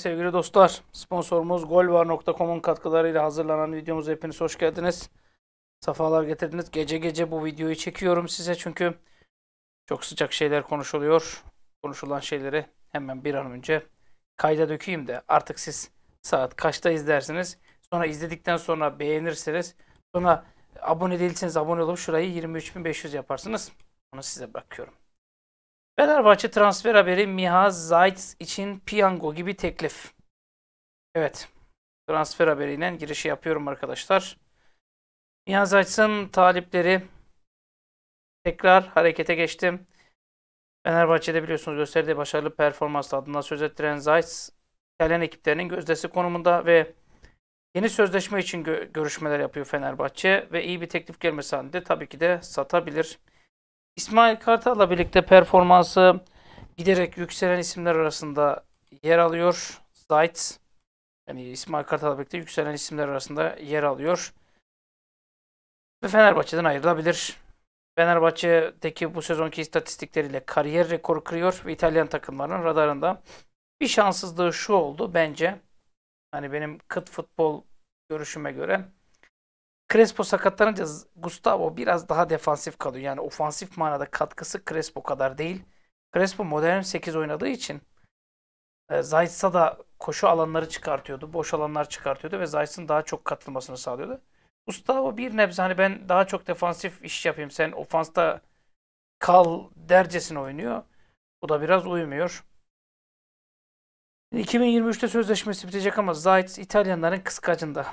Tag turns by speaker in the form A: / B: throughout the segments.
A: sevgili dostlar. Sponsorumuz golvar.com'un katkılarıyla hazırlanan videomuz hepiniz hoş geldiniz. Safalar getirdiniz. Gece gece bu videoyu çekiyorum size çünkü çok sıcak şeyler konuşuluyor. Konuşulan şeyleri hemen bir an önce kayda dökeyim de artık siz saat kaçta izlersiniz. Sonra izledikten sonra beğenirsiniz. Sonra abone değilseniz abone olup şurayı 23.500 yaparsınız. Onu size bırakıyorum. Fenerbahçe transfer haberi Miha Zayt için piyango gibi teklif. Evet. Transfer haberiyle girişi yapıyorum arkadaşlar. Miha Zayt'ın talipleri tekrar harekete geçtim. Fenerbahçe'de biliyorsunuz gösterdiği başarılı performans adına söz ettiren Zayt, İtalyan ekiplerinin gözdesi konumunda ve yeni sözleşme için gö- görüşmeler yapıyor Fenerbahçe ve iyi bir teklif gelmesi halinde tabii ki de satabilir. İsmail Kartal'la birlikte performansı giderek yükselen isimler arasında yer alıyor. Zayt yani İsmail Kartal'la birlikte yükselen isimler arasında yer alıyor. Ve Fenerbahçe'den ayrılabilir. Fenerbahçe'deki bu sezonki istatistikleriyle kariyer rekoru kırıyor ve İtalyan takımlarının radarında. Bir şanssızlığı şu oldu bence. Hani benim kıt futbol görüşüme göre Crespo sakatlanınca Gustavo biraz daha defansif kalıyor. Yani ofansif manada katkısı Crespo kadar değil. Crespo modern 8 oynadığı için e, Zayt'sa da koşu alanları çıkartıyordu. Boş alanlar çıkartıyordu ve Zayt'sın daha çok katılmasını sağlıyordu. Gustavo bir nebze hani ben daha çok defansif iş yapayım. Sen ofansta kal dercesine oynuyor. Bu da biraz uymuyor. 2023'te sözleşmesi bitecek ama Zayt İtalyanların kıskacında.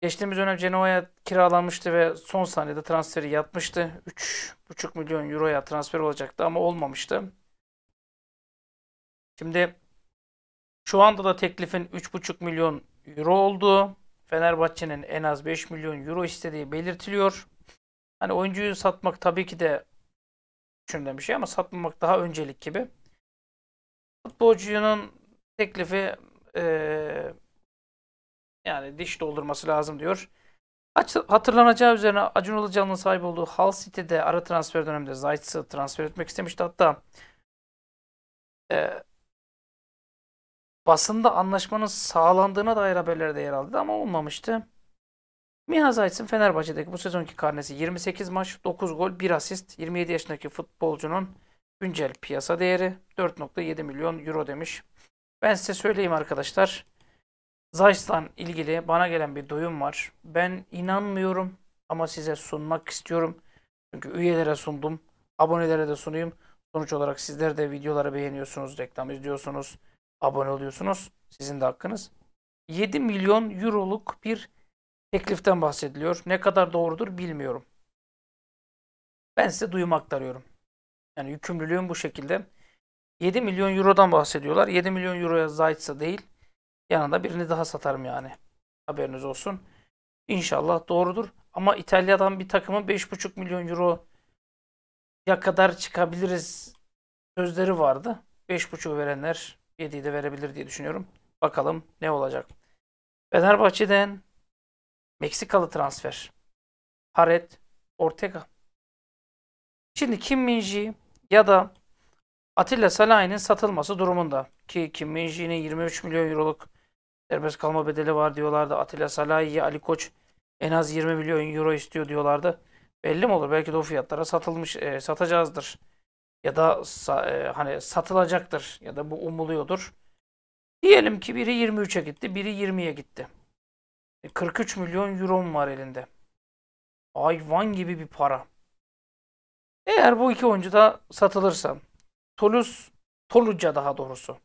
A: Geçtiğimiz dönem Cenova'ya kiralanmıştı ve son saniyede transferi yatmıştı. 3,5 milyon euroya transfer olacaktı ama olmamıştı. Şimdi şu anda da teklifin 3,5 milyon euro olduğu, Fenerbahçe'nin en az 5 milyon euro istediği belirtiliyor. Hani oyuncuyu satmak tabii ki de düşünülen bir şey ama satmamak daha öncelik gibi. Futbolcunun teklifi ee, yani diş doldurması lazım diyor. Hatırlanacağı üzerine Acun Ilıcalı'nın sahip olduğu Hull City'de ara transfer döneminde Zayt'sı transfer etmek istemişti. Hatta e, basında anlaşmanın sağlandığına dair haberlerde yer aldı ama olmamıştı. Miha Zayt'sın Fenerbahçe'deki bu sezonki karnesi 28 maç, 9 gol, 1 asist. 27 yaşındaki futbolcunun güncel piyasa değeri 4.7 milyon euro demiş. Ben size söyleyeyim arkadaşlar. Zeiss'la ilgili bana gelen bir duyum var. Ben inanmıyorum ama size sunmak istiyorum. Çünkü üyelere sundum, abonelere de sunayım. Sonuç olarak sizler de videoları beğeniyorsunuz, reklam izliyorsunuz, abone oluyorsunuz. Sizin de hakkınız. 7 milyon euroluk bir tekliften bahsediliyor. Ne kadar doğrudur bilmiyorum. Ben size duyum aktarıyorum. Yani yükümlülüğüm bu şekilde. 7 milyon eurodan bahsediyorlar. 7 milyon euroya Zayt'sa değil. Yanında birini daha satarım yani. Haberiniz olsun. İnşallah doğrudur. Ama İtalya'dan bir takımın 5,5 milyon euro ya kadar çıkabiliriz sözleri vardı. 5,5 verenler 7'yi de verebilir diye düşünüyorum. Bakalım ne olacak. Fenerbahçe'den Meksikalı transfer. Haret Ortega. Şimdi Kim Minji ya da Atilla Salahin'in satılması durumunda ki Kim Minji'nin 23 milyon euroluk Serbest kalma bedeli var diyorlardı. Atilla Salahi'ye Ali Koç en az 20 milyon euro istiyor diyorlardı. Belli mi olur? Belki de o fiyatlara satılmış, e, satacağızdır. Ya da e, hani satılacaktır. Ya da bu umuluyordur. Diyelim ki biri 23'e gitti, biri 20'ye gitti. 43 e, milyon euro var elinde. Hayvan gibi bir para. Eğer bu iki oyuncu da satılırsa Toulouse, Toluca daha doğrusu.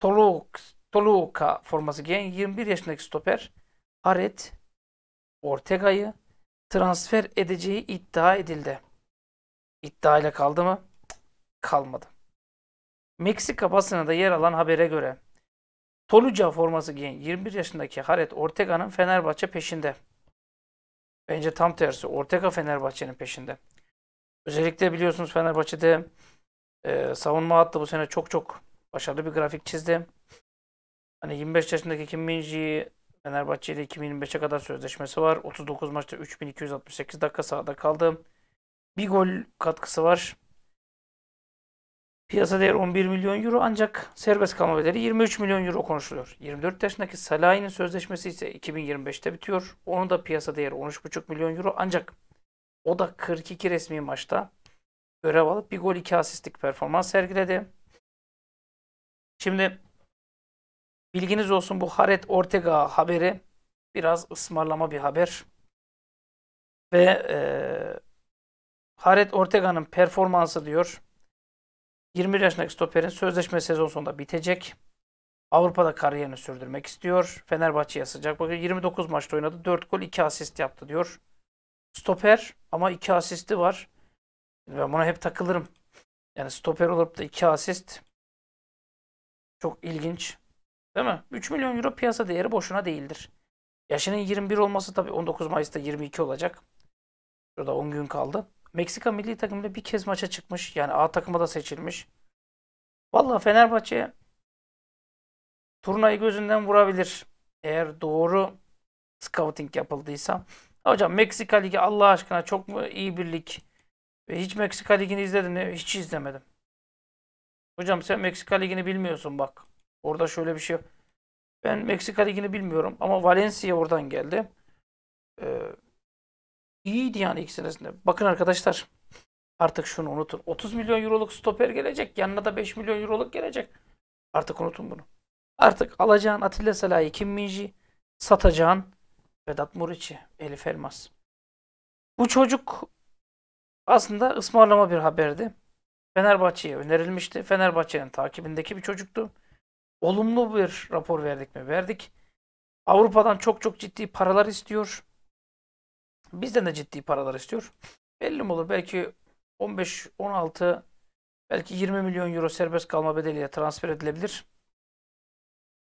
A: Toulouse Toluca forması giyen 21 yaşındaki stoper Aret Ortega'yı transfer edeceği iddia edildi. İddia ile kaldı mı? Kalmadı. Meksika basınında yer alan habere göre Toluca forması giyen 21 yaşındaki Haret Ortega'nın Fenerbahçe peşinde. Bence tam tersi. Ortega Fenerbahçe'nin peşinde. Özellikle biliyorsunuz Fenerbahçe'de e, savunma hattı bu sene çok çok başarılı bir grafik çizdi. Hani 25 yaşındaki Kim Minji'yi Fenerbahçe ile 2025'e kadar sözleşmesi var. 39 maçta 3268 dakika sahada kaldı. Bir gol katkısı var. Piyasa değer 11 milyon euro ancak serbest kalma bedeli 23 milyon euro konuşuluyor. 24 yaşındaki Salah'ın sözleşmesi ise 2025'te bitiyor. Onun da piyasa değeri 13,5 milyon euro ancak o da 42 resmi maçta görev alıp bir gol iki asistlik performans sergiledi. Şimdi Bilginiz olsun bu Haret Ortega haberi biraz ısmarlama bir haber. Ve e, Haret Ortega'nın performansı diyor 20 yaşındaki stoperin sözleşme sezon sonunda bitecek. Avrupa'da kariyerini sürdürmek istiyor. Fenerbahçe'ye sıcak bakıyor. 29 maçta oynadı. 4 gol 2 asist yaptı diyor. Stoper ama 2 asisti var. Ben buna hep takılırım. Yani stoper olup da 2 asist çok ilginç. Değil mi? 3 milyon euro piyasa değeri boşuna değildir. Yaşının 21 olması tabii 19 Mayıs'ta 22 olacak. Şurada 10 gün kaldı. Meksika milli takımıyla bir kez maça çıkmış. Yani A takıma da seçilmiş. Vallahi Fenerbahçe turnayı gözünden vurabilir. Eğer doğru scouting yapıldıysa. Hocam Meksika Ligi Allah aşkına çok mu iyi bir lig? Ve hiç Meksika Ligi'ni izledin mi? Hiç izlemedim. Hocam sen Meksika Ligi'ni bilmiyorsun bak. Orada şöyle bir şey. Ben Meksika Ligi'ni bilmiyorum ama Valencia oradan geldi. Ee, iyiydi yani ilk senesinde. Bakın arkadaşlar artık şunu unutun. 30 milyon euroluk stoper gelecek. Yanına da 5 milyon euroluk gelecek. Artık unutun bunu. Artık alacağın Atilla Salah'ı Kim Minji, satacağın Vedat Muriç'i, Elif Elmas. Bu çocuk aslında ısmarlama bir haberdi. Fenerbahçe'ye önerilmişti. Fenerbahçe'nin takibindeki bir çocuktu olumlu bir rapor verdik mi? Verdik. Avrupa'dan çok çok ciddi paralar istiyor. Bizden de ciddi paralar istiyor. Belli mi olur? Belki 15, 16, belki 20 milyon euro serbest kalma bedeliyle transfer edilebilir.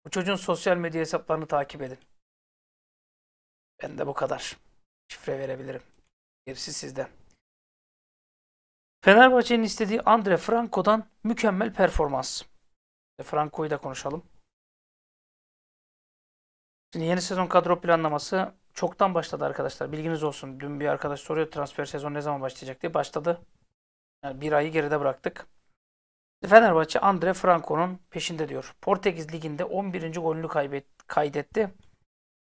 B: Bu çocuğun sosyal medya hesaplarını takip edin. Ben de bu kadar. Şifre verebilirim. Gerisi sizden. Fenerbahçe'nin
A: istediği Andre Franco'dan mükemmel performans. E, Franco'yu da konuşalım. Şimdi yeni sezon kadro planlaması çoktan başladı arkadaşlar. Bilginiz olsun. Dün bir arkadaş soruyor transfer sezonu ne zaman başlayacak diye. Başladı. Yani bir ayı geride bıraktık. Fenerbahçe Andre Franco'nun peşinde diyor. Portekiz Ligi'nde 11. golünü kaybet, kaydetti.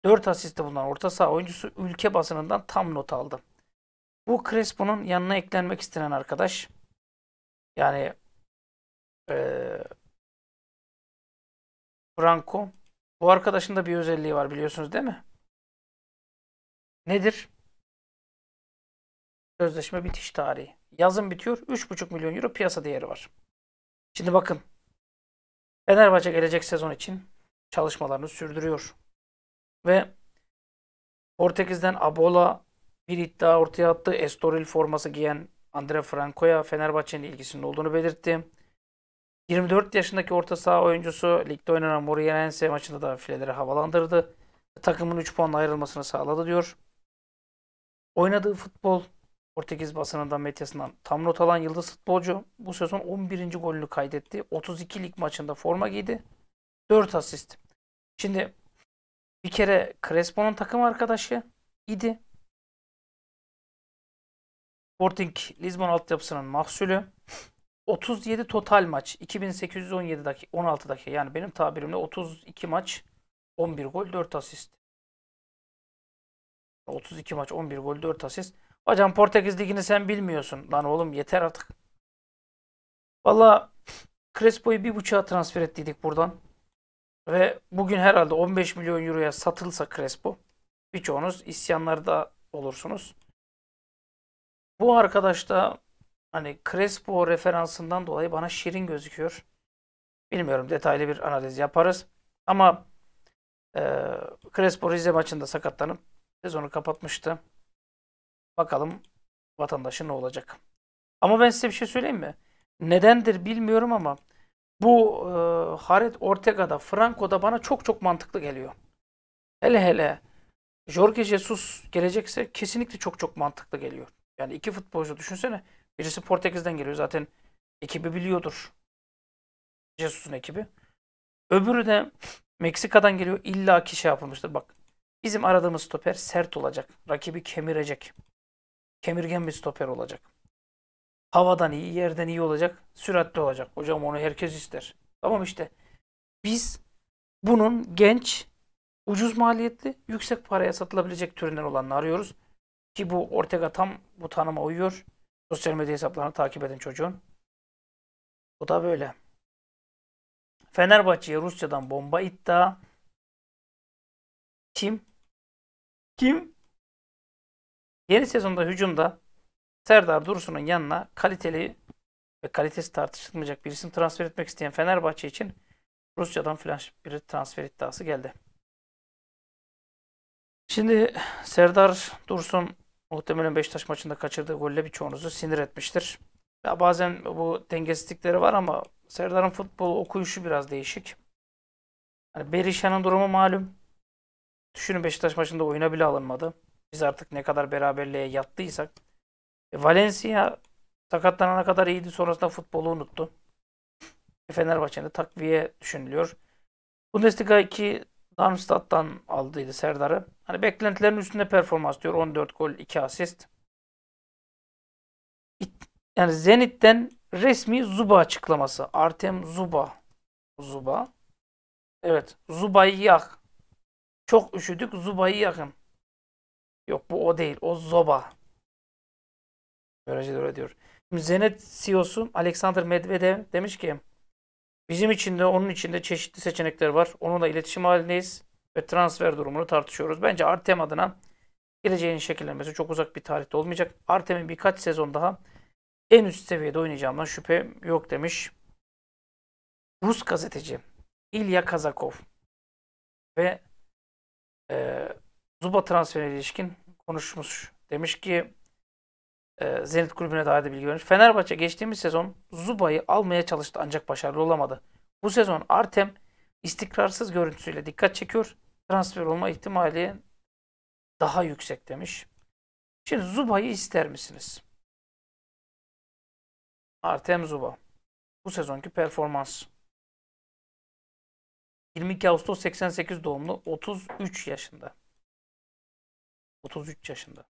A: 4 asiste bulunan orta saha oyuncusu ülke
B: basınından tam not aldı. Bu Crespo'nun yanına eklenmek istenen arkadaş. Yani e, Franco. Bu arkadaşın da bir özelliği var biliyorsunuz değil mi?
A: Nedir? Sözleşme bitiş tarihi. Yazın bitiyor. 3,5 milyon euro piyasa değeri var. Şimdi bakın. Fenerbahçe gelecek sezon için çalışmalarını sürdürüyor. Ve Portekiz'den Abola bir iddia ortaya attı. Estoril forması giyen Andre Franco'ya Fenerbahçe'nin ilgisinin olduğunu belirtti. 24 yaşındaki orta saha oyuncusu ligde oynanan Moriyense maçında da fileleri havalandırdı. Takımın 3 puanla ayrılmasını sağladı diyor. Oynadığı futbol Portekiz basınından medyasından tam not alan yıldız futbolcu bu sezon 11. golünü kaydetti. 32 lig maçında forma giydi. 4
B: asist. Şimdi bir kere Crespo'nun takım arkadaşı idi. Sporting Lisbon altyapısının mahsulü.
A: 37 total maç 2817 dakika 16 dakika yani benim tabirimle 32 maç 11 gol 4 asist. 32 maç 11 gol 4 asist. Hocam Portekiz ligini sen bilmiyorsun. Lan oğlum yeter artık. Valla Crespo'yu bir buçuğa transfer ettiydik buradan. Ve bugün herhalde 15 milyon euroya satılsa Crespo birçoğunuz isyanlarda olursunuz. Bu arkadaş da hani Crespo referansından dolayı bana şirin gözüküyor. Bilmiyorum detaylı bir analiz yaparız. Ama e, Crespo Rize maçında sakatlanıp sezonu kapatmıştı. Bakalım vatandaşın ne olacak. Ama ben size bir şey söyleyeyim mi? Nedendir bilmiyorum ama bu e, Harit Ortega'da, Franco'da bana çok çok mantıklı geliyor. Hele hele Jorge Jesus gelecekse kesinlikle çok çok mantıklı geliyor. Yani iki futbolcu düşünsene Birisi Portekiz'den geliyor zaten ekibi biliyordur. Jesus'un ekibi. Öbürü de Meksika'dan geliyor. İlla ki şey yapılmıştır. Bak bizim aradığımız stoper sert olacak. Rakibi kemirecek. Kemirgen bir stoper olacak. Havadan iyi, yerden iyi olacak. Süratli olacak. Hocam onu herkes ister. Tamam işte. Biz bunun genç, ucuz maliyetli, yüksek paraya satılabilecek türünden olanını arıyoruz. Ki bu Ortega tam bu tanıma uyuyor. Sosyal medya hesaplarını takip edin çocuğun.
B: Bu da böyle. Fenerbahçe'ye Rusya'dan bomba iddia. Kim? Kim? Yeni sezonda hücumda Serdar Dursun'un yanına kaliteli
A: ve kalitesi tartışılmayacak bir isim transfer etmek isteyen Fenerbahçe için Rusya'dan flash bir transfer iddiası geldi. Şimdi Serdar Dursun Muhtemelen Beşiktaş maçında kaçırdığı golle birçoğunuzu sinir etmiştir. Ya bazen bu dengesizlikleri var ama Serdar'ın futbol okuyuşu biraz değişik. Yani Berisha'nın durumu malum. Düşünün Beşiktaş maçında oyuna bile alınmadı. Biz artık ne kadar beraberliğe yattıysak. E, Valencia sakatlanana kadar iyiydi sonrasında futbolu unuttu. E, Fenerbahçe'nin takviye düşünülüyor. Bundesliga 2 Darmstadt'tan aldıydı Serdar'ı. Hani beklentilerin üstünde performans diyor. 14 gol, 2 asist. Yani Zenit'ten resmi Zuba açıklaması. Artem Zuba. Zuba. Evet. Zuba'yı yak. Çok üşüdük. Zuba'yı yakın. Yok bu o değil. O Zoba. Böylece öyle diyor. Zenit CEO'su Alexander Medvedev demiş ki Bizim için de onun için de çeşitli seçenekler var. Onunla iletişim halindeyiz ve transfer durumunu tartışıyoruz. Bence Artem adına geleceğin şekillenmesi çok uzak bir tarihte olmayacak. Artem'in birkaç sezon daha en üst seviyede oynayacağımdan şüphe yok demiş. Rus gazeteci İlya Kazakov ve e, Zuba transferine ilişkin konuşmuş. Demiş ki ee, Zenit kulübüne dair de bilgi vermiş. Fenerbahçe geçtiğimiz sezon Zuba'yı almaya çalıştı ancak başarılı olamadı. Bu sezon Artem istikrarsız görüntüsüyle dikkat çekiyor. Transfer olma ihtimali daha yüksek demiş.
B: Şimdi Zuba'yı ister misiniz? Artem Zuba. Bu sezonki performans. 22 Ağustos 88 doğumlu 33 yaşında. 33
A: yaşında.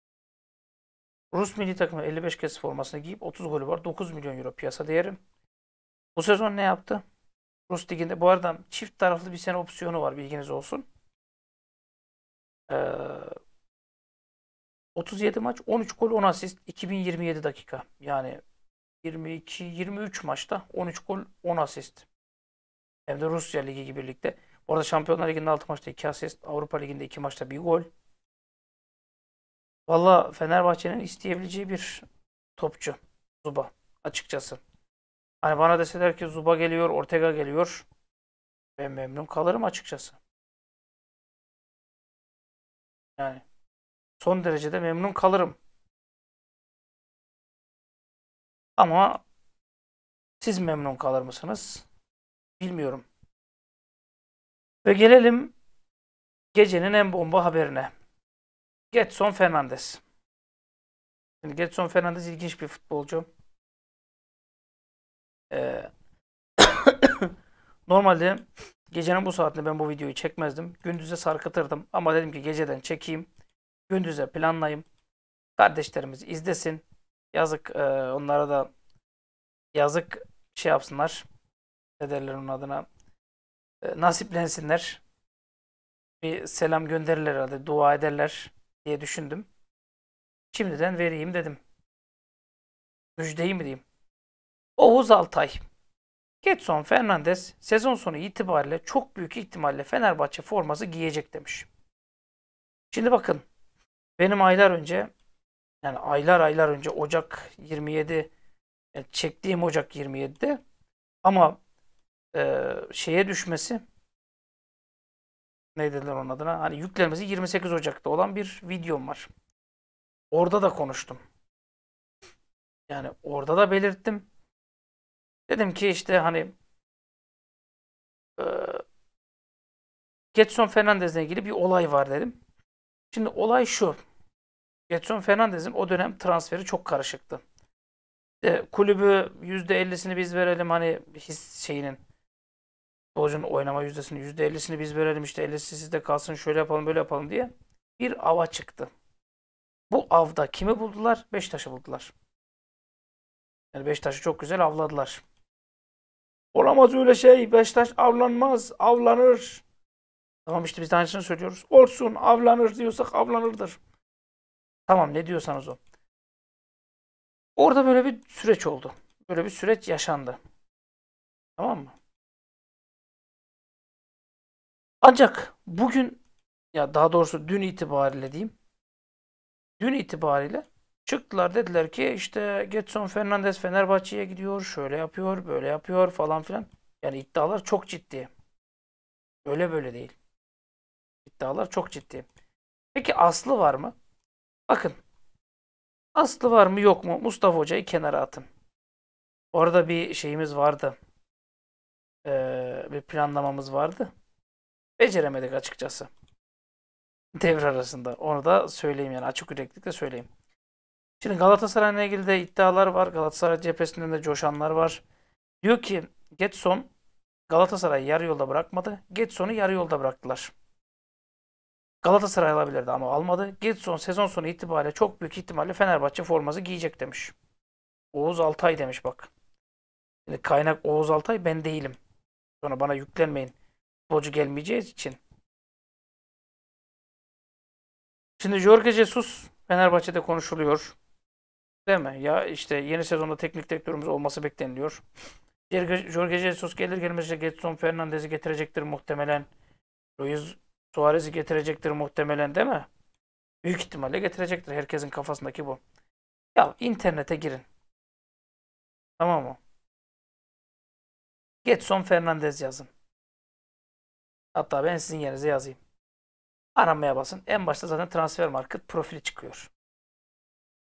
A: Rus milli takımı 55 kez formasını giyip 30 golü var. 9 milyon euro piyasa
B: değeri. Bu sezon ne yaptı? Rus liginde bu arada çift taraflı bir sene opsiyonu var bilginiz olsun. Ee,
A: 37 maç 13 gol 10 asist 2027 dakika. Yani 22 23 maçta 13 gol 10 asist. Hem de Rusya Ligi birlikte. Bu arada Şampiyonlar Ligi'nde 6 maçta 2 asist. Avrupa Ligi'nde 2 maçta 1 gol. Valla Fenerbahçe'nin isteyebileceği bir topçu Zuba açıkçası.
B: Hani bana deseler ki Zuba geliyor, Ortega geliyor. Ben memnun kalırım açıkçası. Yani son derecede memnun kalırım. Ama siz memnun kalır mısınız? Bilmiyorum. Ve gelelim gecenin en bomba haberine. Getson Fernandes. Şimdi Getson Fernandes ilginç bir futbolcu. Ee, normalde gecenin bu saatinde
A: ben bu videoyu çekmezdim. Gündüze sarkıtırdım ama dedim ki geceden çekeyim. Gündüze planlayayım. Kardeşlerimiz izlesin. Yazık e, onlara da yazık şey yapsınlar. Ederler onun adına? E, nasiplensinler.
B: Bir selam gönderirler herhalde. Dua ederler diye düşündüm. Şimdiden vereyim dedim. Müjdeyi mi diyeyim?
A: Oğuz Altay. Getson Fernandez sezon sonu itibariyle çok büyük ihtimalle Fenerbahçe forması giyecek demiş. Şimdi bakın benim aylar önce yani aylar aylar önce Ocak 27 yani çektiğim Ocak 27'de ama e, şeye düşmesi ne dediler onun adına? Hani yüklenmesi 28 Ocak'ta olan bir videom var.
B: Orada da konuştum. Yani orada da belirttim. Dedim ki işte hani e, Getson Fernandez'le ilgili bir olay var dedim. Şimdi olay şu.
A: Getson Fernandez'in o dönem transferi çok karışıktı. E, kulübü %50'sini biz verelim hani his şeyinin Dolcun oynama yüzdesini, yüzde ellisini biz verelim işte ellisi sizde kalsın şöyle yapalım böyle yapalım diye bir ava çıktı. Bu avda kimi buldular? Beşiktaş'ı buldular. Yani Beşiktaş'ı çok güzel avladılar. Olamaz öyle şey. Beşiktaş avlanmaz. Avlanır. Tamam işte biz de aynısını söylüyoruz. Olsun avlanır diyorsak avlanırdır.
B: Tamam ne diyorsanız o. Orada böyle bir süreç oldu. Böyle bir süreç yaşandı. Tamam mı? Ancak bugün ya daha doğrusu dün itibariyle diyeyim.
A: Dün itibariyle çıktılar dediler ki işte Getson Fernandez Fenerbahçe'ye gidiyor. Şöyle yapıyor, böyle yapıyor falan filan. Yani iddialar çok ciddi. Öyle böyle değil. İddialar çok ciddi. Peki aslı var mı? Bakın. Aslı var mı yok mu? Mustafa Hoca'yı kenara atın. Orada bir şeyimiz vardı. Ee, bir planlamamız vardı beceremedik açıkçası. Devre arasında. Onu da söyleyeyim yani açık yüreklikle söyleyeyim. Şimdi Galatasaray'la ilgili de iddialar var. Galatasaray cephesinden de coşanlar var. Diyor ki Getson Galatasaray yarı yolda bırakmadı. Getson'u yarı yolda bıraktılar. Galatasaray alabilirdi ama almadı. Getson sezon sonu itibariyle çok büyük ihtimalle Fenerbahçe forması giyecek demiş. Oğuz Altay demiş bak.
B: Şimdi kaynak Oğuz Altay ben değilim. Sonra bana yüklenmeyin futbolcu gelmeyeceğiz için. Şimdi Jorge Jesus
A: Fenerbahçe'de konuşuluyor. Değil mi? Ya işte yeni sezonda teknik direktörümüz olması bekleniliyor. Jorge Jesus gelir gelmez Getson Fernandez'i getirecektir muhtemelen. Luis Suarez'i getirecektir muhtemelen değil mi? Büyük ihtimalle getirecektir.
B: Herkesin kafasındaki bu. Ya internete girin. Tamam mı? Getson Fernandez yazın. Hatta ben sizin yerinize yazayım. Aramaya basın. En başta zaten transfer market profili çıkıyor.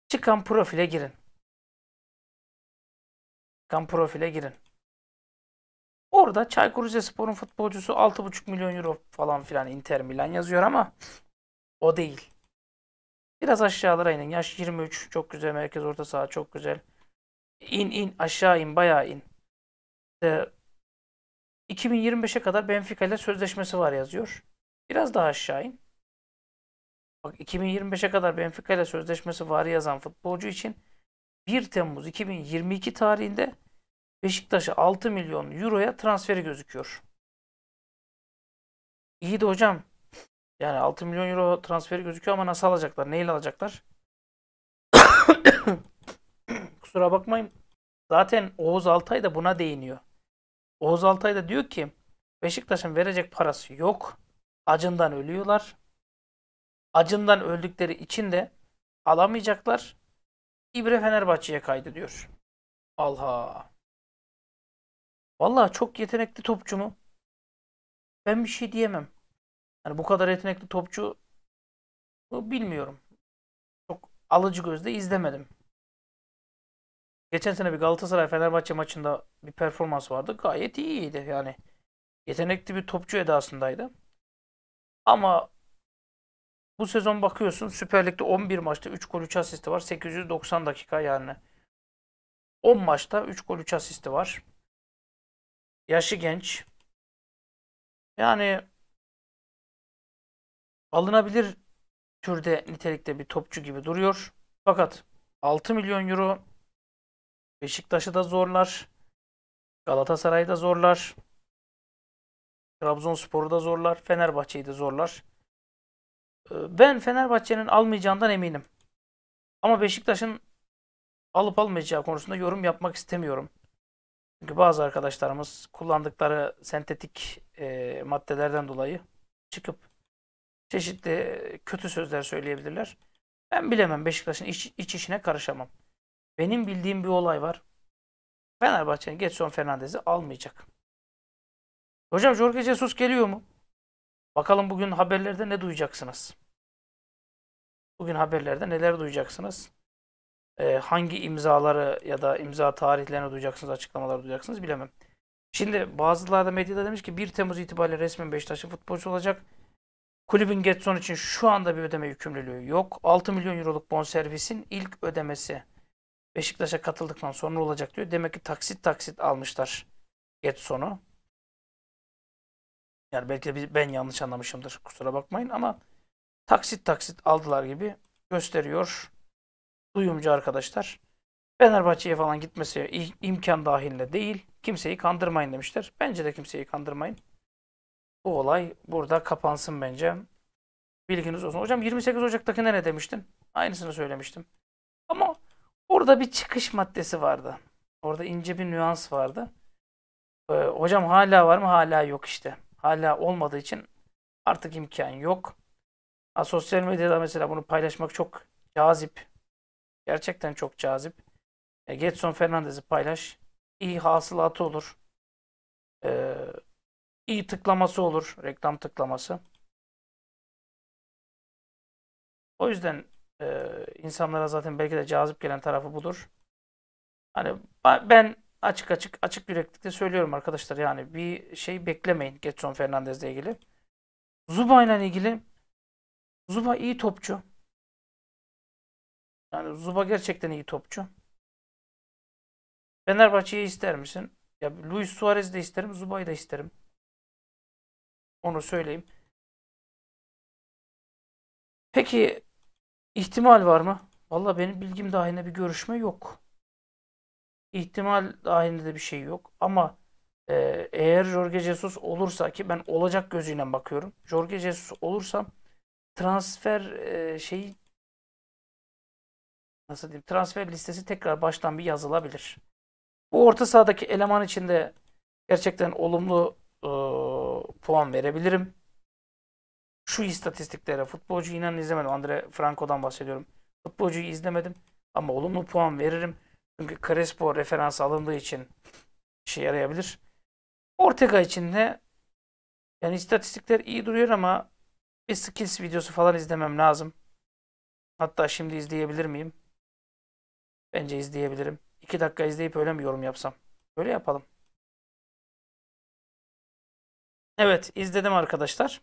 B: Çıkan profile girin. Çıkan profile girin. Orada Çaykur Rizespor'un futbolcusu 6,5 milyon euro
A: falan filan Inter Milan yazıyor ama o değil. Biraz aşağılara inin. Yaş 23 çok güzel. Merkez orta saha çok güzel. İn in aşağı in bayağı in. İşte 2025'e kadar Benfica ile sözleşmesi var yazıyor. Biraz daha aşağı in. Bak 2025'e kadar Benfica ile sözleşmesi var yazan futbolcu için 1 Temmuz 2022 tarihinde Beşiktaş'a 6 milyon euroya transferi gözüküyor. İyi de hocam yani 6 milyon euro transferi gözüküyor ama nasıl alacaklar? Neyle alacaklar? Kusura bakmayın. Zaten Oğuz Altay da buna değiniyor. Oğuz Altay da diyor ki Beşiktaş'ın verecek parası yok. Acından ölüyorlar. Acından öldükleri için de
B: alamayacaklar. İbre Fenerbahçe'ye kaydı diyor. Allah. Vallahi çok yetenekli topçu mu? Ben bir şey diyemem. Yani bu kadar yetenekli topçu bilmiyorum. Çok alıcı gözle izlemedim. Geçen sene bir Galatasaray Fenerbahçe
A: maçında bir performans vardı. Gayet iyiydi yani. Yetenekli bir topçu edasındaydı. Ama bu sezon bakıyorsun Süper Lig'de 11 maçta 3 gol 3 asisti var. 890 dakika yani. 10 maçta 3 gol 3 asisti
B: var. Yaşı genç. Yani alınabilir türde nitelikte bir topçu gibi
A: duruyor. Fakat 6 milyon euro Beşiktaş'ı da zorlar. Galatasaray'ı da zorlar. Trabzonspor'u da zorlar. Fenerbahçe'yi de zorlar. Ee, ben Fenerbahçe'nin almayacağından eminim. Ama Beşiktaş'ın alıp almayacağı konusunda yorum yapmak istemiyorum. Çünkü bazı arkadaşlarımız kullandıkları sentetik e, maddelerden dolayı çıkıp çeşitli kötü sözler söyleyebilirler. Ben bilemem Beşiktaş'ın iç, iç işine karışamam. Benim bildiğim bir olay var. Fenerbahçe'nin Getson Fernandez'i almayacak. Hocam Jorge Jesus geliyor mu? Bakalım bugün haberlerde ne duyacaksınız? Bugün haberlerde neler duyacaksınız? Ee, hangi imzaları ya da imza tarihlerini duyacaksınız, açıklamaları duyacaksınız bilemem. Şimdi bazılarda medyada demiş ki 1 Temmuz itibariyle resmen Beşiktaş'ın futbolcu olacak. Kulübün Getson için şu anda bir ödeme yükümlülüğü yok. 6 milyon euroluk bonservisin ilk ödemesi Beşiktaş'a katıldıktan sonra olacak diyor. Demek ki taksit taksit almışlar Getson'u. Yani belki de ben yanlış anlamışımdır. Kusura bakmayın ama taksit taksit aldılar gibi gösteriyor duyumcu arkadaşlar. Fenerbahçe'ye falan gitmesi imkan dahilinde değil. Kimseyi kandırmayın demişler. Bence de kimseyi kandırmayın. Bu olay burada kapansın bence. Bilginiz olsun. Hocam 28 Ocak'taki ne demiştin? Aynısını söylemiştim. Orada bir çıkış maddesi vardı. Orada ince bir nüans vardı. Ee, hocam hala var mı? Hala yok işte. Hala olmadığı için artık imkan yok. Ha, sosyal medyada mesela bunu paylaşmak çok cazip. Gerçekten çok cazip. E, Getson Fernandez'i paylaş. İyi
B: hasılatı olur. E, iyi tıklaması olur. Reklam tıklaması. O yüzden ee, insanlara zaten belki de cazip gelen tarafı budur. Hani ben açık
A: açık açık yüreklikle söylüyorum arkadaşlar yani bir şey beklemeyin Getson ile ilgili.
B: Zuba ile ilgili Zuba iyi topçu. Yani Zuba gerçekten iyi topçu. Fenerbahçe'yi ister misin? Ya Luis Suarez de isterim, Zuba'yı da isterim. Onu söyleyeyim. Peki İhtimal var mı? Valla benim bilgim dahilinde bir görüşme yok. İhtimal dahilinde de
A: bir şey yok. Ama e, eğer Jorge Jesus olursa ki ben olacak gözüyle bakıyorum. Jorge Jesus olursam transfer e, şeyi nasıl diyeyim transfer listesi tekrar baştan bir yazılabilir. Bu orta sahadaki eleman için de gerçekten olumlu e, puan verebilirim şu istatistiklere futbolcu inan izlemedim. Andre Franco'dan bahsediyorum. Futbolcuyu izlemedim ama olumlu puan veririm. Çünkü Crespo referans alındığı için şey yarayabilir. Ortega için de yani istatistikler iyi duruyor ama bir skills videosu falan izlemem lazım. Hatta şimdi
B: izleyebilir miyim? Bence izleyebilirim. 2 dakika izleyip öyle mi yorum yapsam? Böyle yapalım. Evet izledim arkadaşlar.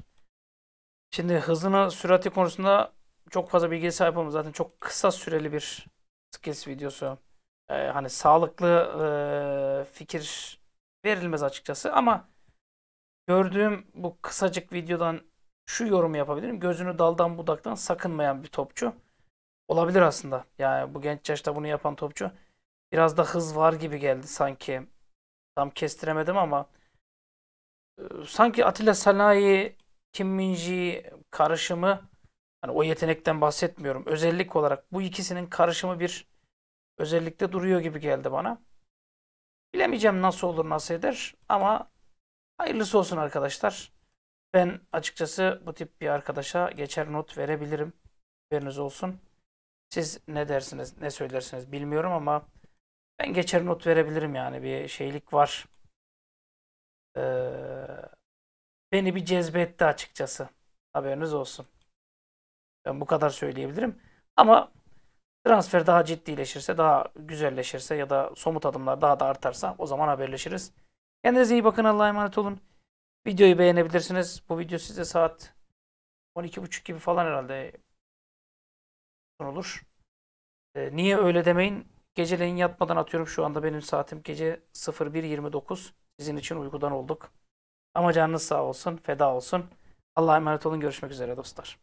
A: Şimdi hızını, sürati konusunda çok fazla bilgi sahibim Zaten çok kısa süreli bir skills videosu. Ee, hani sağlıklı e, fikir verilmez açıkçası ama gördüğüm bu kısacık videodan şu yorumu yapabilirim. Gözünü daldan budaktan sakınmayan bir topçu olabilir aslında. Yani bu genç yaşta bunu yapan topçu biraz da hız var gibi geldi sanki. Tam kestiremedim ama sanki Atilla Sanayi kim Minji karışımı hani o yetenekten bahsetmiyorum. Özellik olarak bu ikisinin karışımı bir özellikte duruyor gibi geldi bana. Bilemeyeceğim nasıl olur nasıl eder ama hayırlısı olsun arkadaşlar. Ben açıkçası bu tip bir arkadaşa geçer not verebilirim. Haberiniz olsun. Siz ne dersiniz, ne söylersiniz bilmiyorum ama ben geçer not verebilirim yani bir şeylik var. Ee, beni bir cezbetti açıkçası. Haberiniz olsun. Ben bu kadar söyleyebilirim. Ama transfer daha ciddileşirse, daha güzelleşirse ya da somut adımlar daha da artarsa o zaman haberleşiriz. Kendinize iyi bakın. Allah'a emanet olun. Videoyu beğenebilirsiniz. Bu video size saat 12.30 gibi falan herhalde olur. Ee, niye öyle demeyin. Geceleyin yatmadan atıyorum. Şu anda benim saatim gece 01.29. Sizin için uykudan olduk. Ama canınız sağ olsun, feda olsun. Allah'a emanet olun. Görüşmek üzere dostlar.